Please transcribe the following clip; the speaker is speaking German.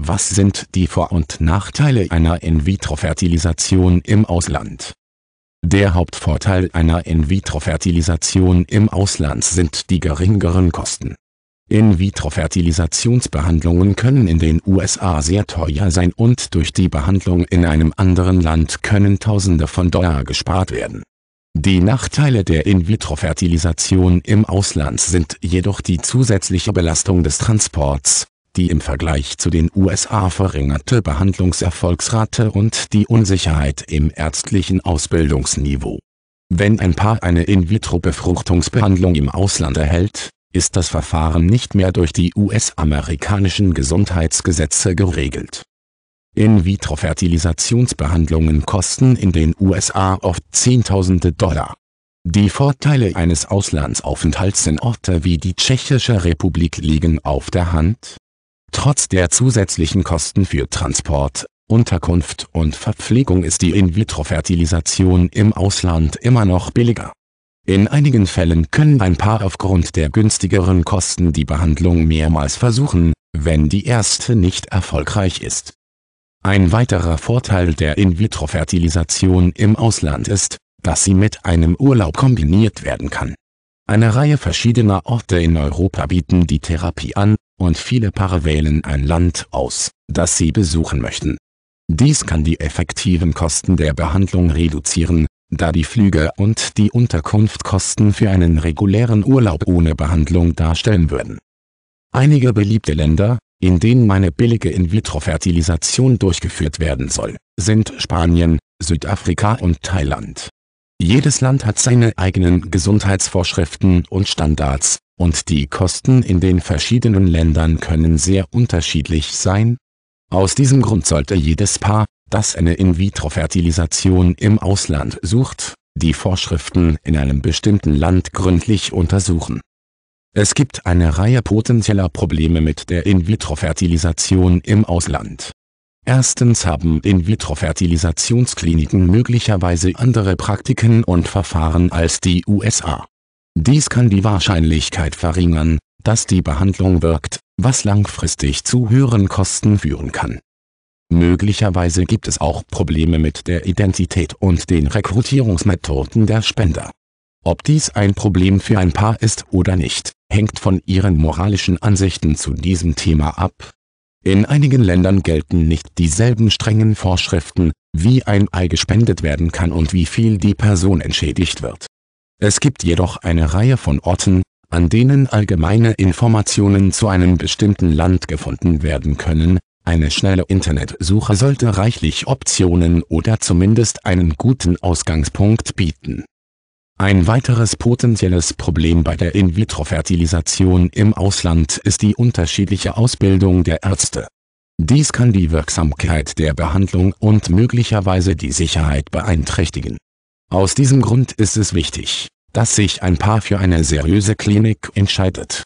Was sind die Vor- und Nachteile einer In-vitro-Fertilisation im Ausland? Der Hauptvorteil einer In-vitro-Fertilisation im Ausland sind die geringeren Kosten. In-vitro-Fertilisationsbehandlungen können in den USA sehr teuer sein und durch die Behandlung in einem anderen Land können Tausende von Dollar gespart werden. Die Nachteile der In-vitro-Fertilisation im Ausland sind jedoch die zusätzliche Belastung des Transports die im Vergleich zu den USA verringerte Behandlungserfolgsrate und die Unsicherheit im ärztlichen Ausbildungsniveau. Wenn ein Paar eine In-vitro-Befruchtungsbehandlung im Ausland erhält, ist das Verfahren nicht mehr durch die US-amerikanischen Gesundheitsgesetze geregelt. In-vitro-Fertilisationsbehandlungen kosten in den USA oft Zehntausende Dollar. Die Vorteile eines Auslandsaufenthalts in Orte wie die Tschechische Republik liegen auf der Hand, Trotz der zusätzlichen Kosten für Transport, Unterkunft und Verpflegung ist die In-vitro-Fertilisation im Ausland immer noch billiger. In einigen Fällen können ein Paar aufgrund der günstigeren Kosten die Behandlung mehrmals versuchen, wenn die erste nicht erfolgreich ist. Ein weiterer Vorteil der In-vitro-Fertilisation im Ausland ist, dass sie mit einem Urlaub kombiniert werden kann eine Reihe verschiedener Orte in Europa bieten die Therapie an, und viele Paare wählen ein Land aus, das sie besuchen möchten. Dies kann die effektiven Kosten der Behandlung reduzieren, da die Flüge und die Unterkunft Kosten für einen regulären Urlaub ohne Behandlung darstellen würden. Einige beliebte Länder, in denen meine billige In-vitro-Fertilisation durchgeführt werden soll, sind Spanien, Südafrika und Thailand jedes Land hat seine eigenen Gesundheitsvorschriften und Standards, und die Kosten in den verschiedenen Ländern können sehr unterschiedlich sein. Aus diesem Grund sollte jedes Paar, das eine In-vitro-Fertilisation im Ausland sucht, die Vorschriften in einem bestimmten Land gründlich untersuchen. Es gibt eine Reihe potenzieller Probleme mit der In-vitro-Fertilisation im Ausland Erstens haben In-vitro-Fertilisationskliniken möglicherweise andere Praktiken und Verfahren als die USA. Dies kann die Wahrscheinlichkeit verringern, dass die Behandlung wirkt, was langfristig zu höheren Kosten führen kann. Möglicherweise gibt es auch Probleme mit der Identität und den Rekrutierungsmethoden der Spender. Ob dies ein Problem für ein Paar ist oder nicht, hängt von ihren moralischen Ansichten zu diesem Thema ab in einigen Ländern gelten nicht dieselben strengen Vorschriften, wie ein Ei gespendet werden kann und wie viel die Person entschädigt wird. Es gibt jedoch eine Reihe von Orten, an denen allgemeine Informationen zu einem bestimmten Land gefunden werden können, eine schnelle Internetsuche sollte reichlich Optionen oder zumindest einen guten Ausgangspunkt bieten ein weiteres potenzielles Problem bei der In-vitro-Fertilisation im Ausland ist die unterschiedliche Ausbildung der Ärzte. Dies kann die Wirksamkeit der Behandlung und möglicherweise die Sicherheit beeinträchtigen. Aus diesem Grund ist es wichtig, dass sich ein Paar für eine seriöse Klinik entscheidet